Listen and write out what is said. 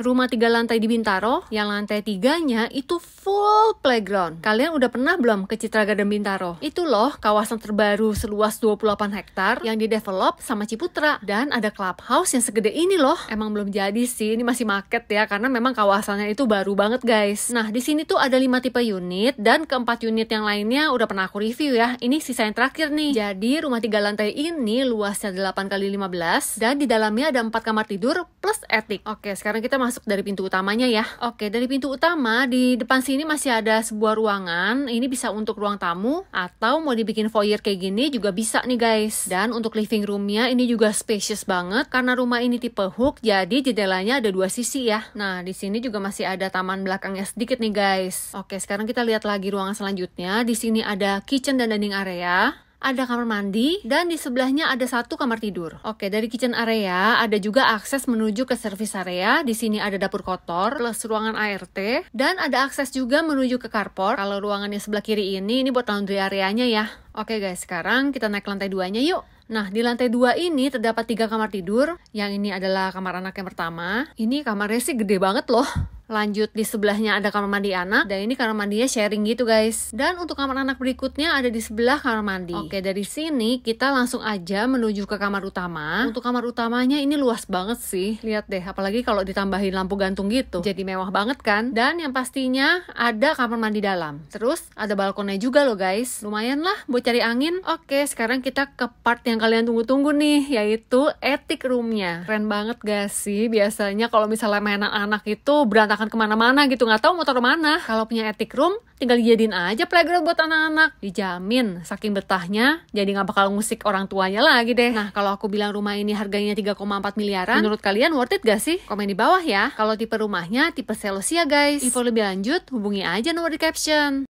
rumah tiga lantai di Bintaro, yang lantai tiganya itu full playground. Kalian udah pernah belum ke Citra Garden Bintaro? Itu loh kawasan terbaru seluas 28 hektar yang di develop sama Ciputra dan ada clubhouse yang segede ini loh. Emang belum jadi sih, ini masih market ya karena memang kawasannya itu baru banget guys. Nah di sini tuh ada 5 tipe unit dan keempat unit yang lainnya udah pernah aku review ya. Ini sisa yang terakhir nih. Jadi rumah tiga lantai ini luasnya 8 kali 15 dan di dalamnya ada empat kamar tidur plus etik. Oke, sekarang kita masuk dari pintu utamanya ya. Oke, dari pintu utama di depan sini masih ada sebuah ruangan. Ini bisa untuk ruang tamu atau mau dibikin foyer kayak gini juga bisa nih guys. Dan untuk living roomnya ini juga spacious banget karena rumah ini tipe hook jadi jendelanya ada dua sisi ya. Nah, di sini juga masih ada taman belakangnya sedikit nih guys. Oke, sekarang kita lihat lagi ruangan selanjutnya. Di sini ada kitchen dan dining area ada kamar mandi, dan di sebelahnya ada satu kamar tidur. Oke, dari kitchen area ada juga akses menuju ke service area. Di sini ada dapur kotor, plus ruangan ART, dan ada akses juga menuju ke carport. Kalau ruangannya sebelah kiri ini, ini buat laundry areanya ya. Oke guys, sekarang kita naik lantai duanya yuk. Nah, di lantai dua ini terdapat tiga kamar tidur. Yang ini adalah kamar anak yang pertama. Ini kamarnya sih gede banget loh lanjut di sebelahnya ada kamar mandi anak dan ini kamar mandinya sharing gitu guys dan untuk kamar anak berikutnya ada di sebelah kamar mandi oke dari sini kita langsung aja menuju ke kamar utama untuk kamar utamanya ini luas banget sih lihat deh apalagi kalau ditambahin lampu gantung gitu jadi mewah banget kan dan yang pastinya ada kamar mandi dalam terus ada balkonnya juga loh guys lumayan lah buat cari angin oke sekarang kita ke part yang kalian tunggu-tunggu nih yaitu etik roomnya keren banget gak sih biasanya kalau misalnya mainan anak itu berantakan akan kemana-mana gitu nggak tahu mau taruh mana kalau punya etik room tinggal dijadiin aja playground buat anak-anak dijamin saking betahnya jadi nggak bakal ngusik orang tuanya lagi deh nah kalau aku bilang rumah ini harganya 3,4 miliaran menurut kalian worth it gak sih komen di bawah ya kalau tipe rumahnya tipe selosia ya, guys info lebih lanjut hubungi aja nomor di caption